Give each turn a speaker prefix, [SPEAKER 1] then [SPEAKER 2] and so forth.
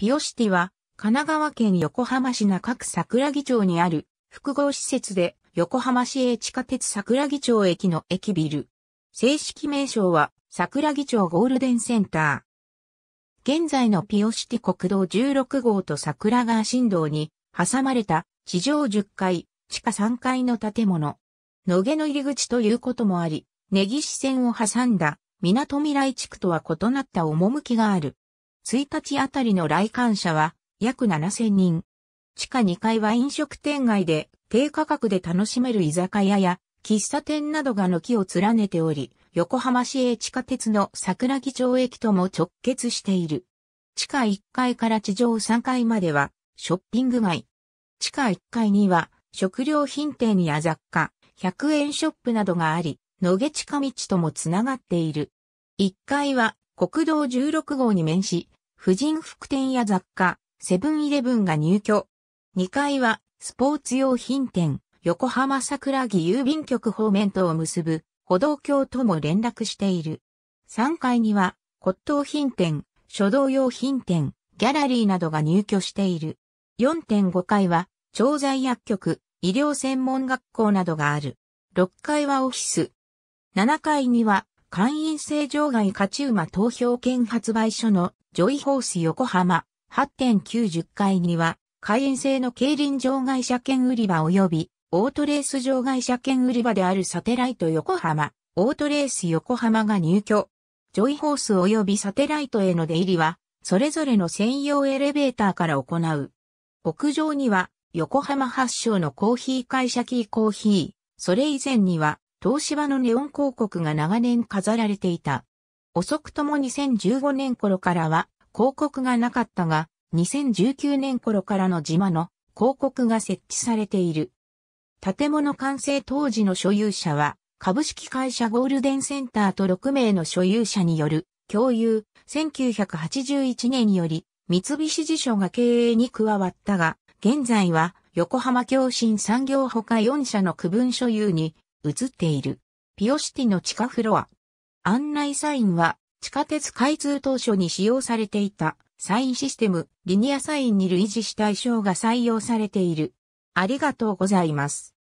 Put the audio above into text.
[SPEAKER 1] ピオシティは、神奈川県横浜市中区桜木町にある複合施設で横浜市営地下鉄桜木町駅の駅ビル。正式名称は桜木町ゴールデンセンター。現在のピオシティ国道16号と桜川新道に挟まれた地上10階、地下3階の建物。野毛の入り口ということもあり、根岸線を挟んだ港未来地区とは異なった趣がある。1日あたりの来館者は約7000人。地下2階は飲食店街で低価格で楽しめる居酒屋や喫茶店などが軒を連ねており、横浜市営地下鉄の桜木町駅とも直結している。地下1階から地上3階まではショッピング街。地下1階には食料品店や雑貨、100円ショップなどがあり、野毛下道ともつながっている。1階は国道16号に面し、婦人服店や雑貨、セブンイレブンが入居。2階は、スポーツ用品店、横浜桜木郵便局方面とを結ぶ、歩道橋とも連絡している。3階には、骨董品店、書道用品店、ギャラリーなどが入居している。4.5階は、調剤薬局、医療専門学校などがある。6階はオフィス。7階には、会員制場外勝ち馬投票券発売所のジョイホース横浜8.90階には会員制の競輪場外車券売り場及びオートレース場外車券売り場であるサテライト横浜、オートレース横浜が入居。ジョイホース及びサテライトへの出入りは、それぞれの専用エレベーターから行う。屋上には、横浜発祥のコーヒー会社キーコーヒー、それ以前には、東芝のネオン広告が長年飾られていた。遅くとも2015年頃からは広告がなかったが、2019年頃からの島の広告が設置されている。建物完成当時の所有者は、株式会社ゴールデンセンターと6名の所有者による共有、1981年より三菱地所が経営に加わったが、現在は横浜共振産業他4社の区分所有に映っている。ピオシティの地下フロア。案内サインは地下鉄開通当初に使用されていたサインシステムリニアサインに類似した衣装が採用されている。ありがとうございます。